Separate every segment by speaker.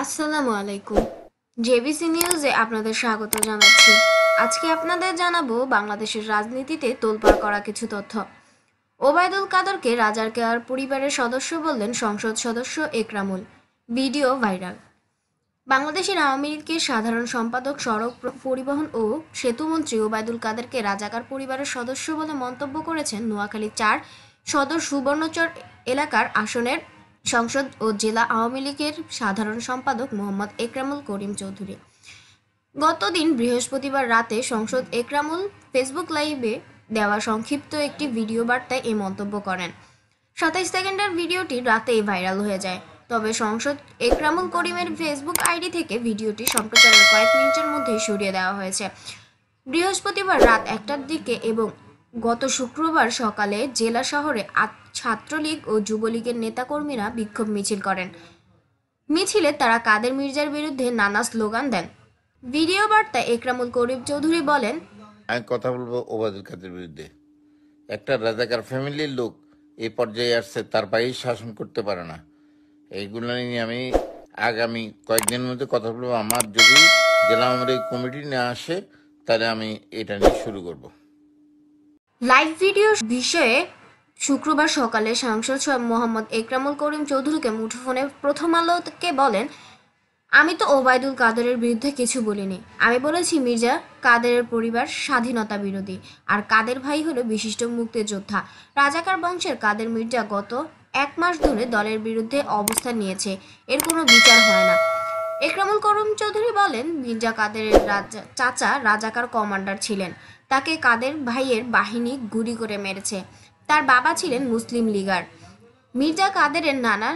Speaker 1: আসসালামু আলাইকুম জেবিসি নিউজে আপনাদের স্বাগত জানাচ্ছি আজকে আপনাদের জানাবো বাংলাদেশের রাজনীতিতে তোলপাড় করা কিছু তথ্য ওবায়দুল কাদরকে রাজার কেয়ার পরিবারের সদস্য বললেন সংসদ সদস্য একরামুল ভিডিও ভাইরাল বাংলাদেশের আওয়ামী লীগের সাধারণ সম্পাদক সড়ক পরিবহন ও সেতুমন্ত্রী ওবায়দুল কাদেরকে রাজাকার পরিবারের সদস্য বলে মন্তব্য করেছেন নোয়াখালী চার সদর সুবর্ণচর এলাকার আসনের সংসদ ও জেলা আওয়ামী লীগের সাধারণ সম্পাদক মোহাম্মদ একরামুল করিম চৌধুরী গতদিন বৃহস্পতিবার রাতে সংসদ একরামুল ফেসবুক লাইভে দেওয়া সংক্ষিপ্ত একটি ভিডিও বার্তায় এই মন্তব্য করেন সাতাইশ সেকেন্ডের ভিডিওটি রাতেই ভাইরাল হয়ে যায় তবে সংসদ একরামুল করিমের ফেসবুক আইডি থেকে ভিডিওটি সম্প্রচারের কয়েক মিনিটের মধ্যেই সরিয়ে দেওয়া হয়েছে বৃহস্পতিবার রাত একটার দিকে এবং গত শুক্রবার সকালে জেলা শহরে ছাত্রলীগ ও যুবলীগের নেতাকর্মীরা বিক্ষোভ মিছিল করেন মিছিলে তারা কাদের মির্জার বিরুদ্ধে নানা স্লোগান দেন ভিডিও বার্তায় একরামুল করিম চৌধুরী বলেন আমি কথা বলবো ওবায়দুল কাদের বিরুদ্ধে একটা রাজাকার ফ্যামিলির লোক এই পর্যায়ে আসছে তার পায়েই শাসন করতে পারে না এইগুলো নিয়ে আমি আগামী কয়েকদিনের মধ্যে কথা বলবো আমার যদি জেলা আমার এই কমিটি না আসে তাহলে আমি এটা নিয়ে শুরু করব লাইভ ভিডিও বিষয়ে শুক্রবার সকালে সাংসদ মোহাম্মদ একরামুল করিম চৌধুরীকে মুঠোফোনে প্রথম আলোকে বলেন আমি তো ওবায়দুল কাদেরের বিরুদ্ধে কিছু বলিনি আমি বলেছি মির্জা কাদেরের পরিবার স্বাধীনতা বিরোধী আর কাদের ভাই হলো বিশিষ্ট মুক্তিযোদ্ধা রাজাকার বংশের কাদের মির্জা গত এক মাস ধরে দলের বিরুদ্ধে অবস্থান নিয়েছে এর কোনো বিচার হয় না একরামুল করম চৌধুরী বলেন মির্জা কাদেরের চাচা রাজাকার কমান্ডার ছিলেন তাকে কাদের ভাইয়ের বাহিনী গুলি করে মেরেছে তার বাবা ছিলেন মুসলিম লিগার মির্জা কাদেরের নানা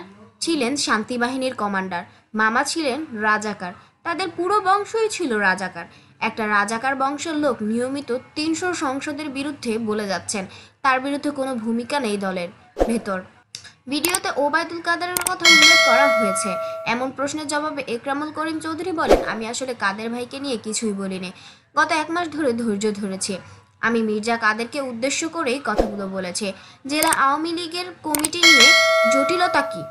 Speaker 1: ছিলেন শান্তিবাহিনীর কমান্ডার মামা ছিলেন রাজাকার তাদের পুরো বংশই ছিল রাজাকার একটা রাজাকার বংশের লোক নিয়মিত তিনশো সংসদের বিরুদ্ধে বলে যাচ্ছেন তার বিরুদ্ধে কোনো ভূমিকা নেই দলের ভেতর ভিডিওতে ওবায়দুল কাদেরের কথা উল্লেখ করা হয়েছে এমন প্রশ্নের জবাবে একরামুল করিম চৌধুরী বলেন আমি আসলে কাদের ভাইকে নিয়ে কিছুই বলিনি গত এক মাস ধরে ধৈর্য ধরেছি আমি মির্জা কাদেরকে উদ্দেশ্য করেই কথাগুলো বলেছে জেলা আওয়ামী লীগের কমিটি নিয়ে জটিলতা কী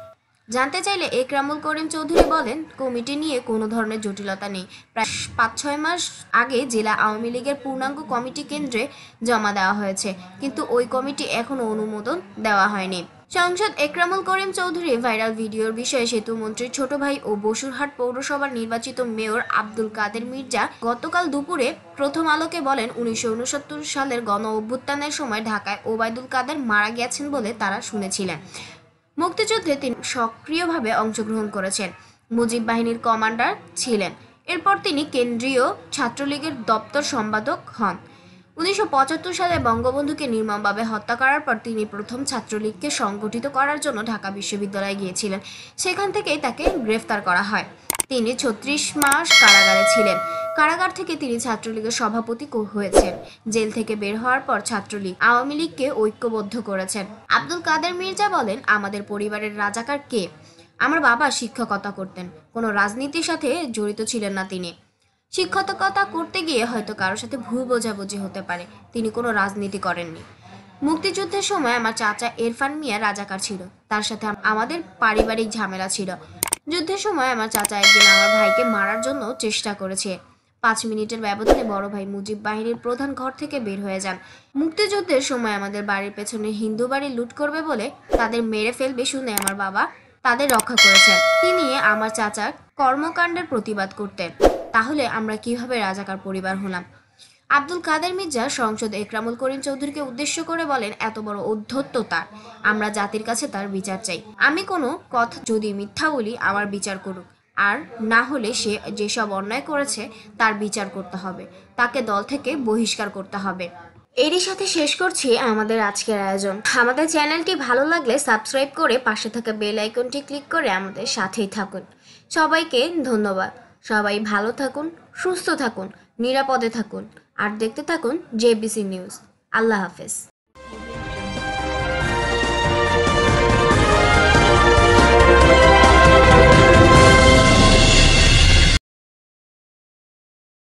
Speaker 1: জানতে চাইলে একরামুল করিম চৌধুরী বলেন কমিটি নিয়ে কোনো ধরনের জটিলতা নেই প্রায় পাঁচ ছয় মাস আগে জেলা আওয়ামী লীগের পূর্ণাঙ্গ কমিটি কেন্দ্রে জমা দেওয়া হয়েছে কিন্তু ওই কমিটি এখনও অনুমোদন দেওয়া হয়নি সাংসদ একরামুল করিম চৌধুরী ভাইরাল ভিডিওর বিষয়ে সেতুমন্ত্রীর ছোট ভাই ও বসুরহাট পৌরসভার নির্বাচিত মেয়র আব্দুল কাদের মির্জা গতকাল দুপুরে প্রথম আলোকে বলেন উনিশশো সালের গণ অভ্যুত্থানের সময় ঢাকায় ওবায়দুল কাদের মারা গেছেন বলে তারা শুনেছিলেন মুক্তিযুদ্ধে তিনি সক্রিয়ভাবে অংশগ্রহণ করেছেন মুজিব বাহিনীর কমান্ডার ছিলেন এরপর তিনি কেন্দ্রীয় ছাত্রলীগের দপ্তর সম্পাদক হন উনিশশো সালে বঙ্গবন্ধুকে নির্মমভাবে হত্যা করার পর তিনি প্রথম ছাত্রলীগকে সংগঠিত করার জন্য ঢাকা বিশ্ববিদ্যালয়ে গিয়েছিলেন সেখান থেকেই তাকে গ্রেফতার করা হয় তিনি ছত্রিশ মাস কারাগারে ছিলেন কারাগার থেকে তিনি ছাত্রলীগের সভাপতি হয়েছেন জেল থেকে বের হওয়ার পর ছাত্রলীগ আওয়ামী লীগকে ঐক্যবদ্ধ করেছেন আব্দুল কাদের মির্জা বলেন আমাদের পরিবারের রাজাকার কে আমার বাবা শিক্ষকতা করতেন কোনো রাজনীতির সাথে জড়িত ছিলেন না তিনি শিক্ষকতা করতে গিয়ে হয়তো কারোর সাথে ভুল বোঝাবুঝি হতে পারে তিনি কোনো রাজনীতি করেননি মুক্তিযুদ্ধের সময় আমার চাচা এরফান মিয়া রাজাকার ছিল তার সাথে আমাদের পারিবারিক ঝামেলা ছিল যুদ্ধের সময় আমার চাচা একদিন আমার ভাইকে মারার জন্য চেষ্টা করেছে পাঁচ মিনিটের ব্যবধানে বড় ভাই মুজিব বাহিনীর প্রধান ঘর থেকে বের হয়ে যান মুক্তিযুদ্ধের সময় আমাদের বাড়ির পেছনে হিন্দু বাড়ি লুট করবে বলে তাদের মেরে ফেলবে শুনে আমার বাবা তাদের রক্ষা করেছেন তিনি আমার চাচার কর্মকাণ্ডের প্রতিবাদ করতেন তাহলে আমরা কিভাবে রাজাকার পরিবার হলাম আব্দুল কাদের মির্জা সংসদ একরামুল করিম চৌধুরীকে উদ্দেশ্য করে বলেন এত বড় অধ্যত্ত তার আমরা জাতির কাছে তার বিচার চাই আমি কোনো কথা যদি মিথ্যা বলি আমার বিচার করুক আর না হলে সে যেসব অন্যায় করেছে তার বিচার করতে হবে তাকে দল থেকে বহিষ্কার করতে হবে এরই সাথে শেষ করছি আমাদের আজকের আয়োজন আমাদের চ্যানেলটি ভালো লাগলে সাবস্ক্রাইব করে পাশে থাকা বেল আইকনটি ক্লিক করে আমাদের সাথেই থাকুন সবাইকে ধন্যবাদ সবাই ভালো থাকুন সুস্থ থাকুন নিরাপদে থাকুন আর দেখতে থাকুন জেবিসি নিউজ আল্লাহ হাফেজ